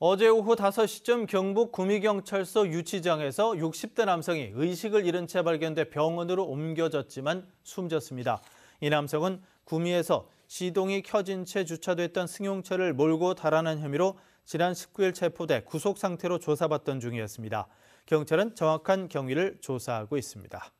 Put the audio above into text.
어제 오후 5시쯤 경북 구미경찰서 유치장에서 60대 남성이 의식을 잃은 채 발견돼 병원으로 옮겨졌지만 숨졌습니다. 이 남성은 구미에서 시동이 켜진 채 주차됐던 승용차를 몰고 달아난 혐의로 지난 19일 체포돼 구속 상태로 조사받던 중이었습니다. 경찰은 정확한 경위를 조사하고 있습니다.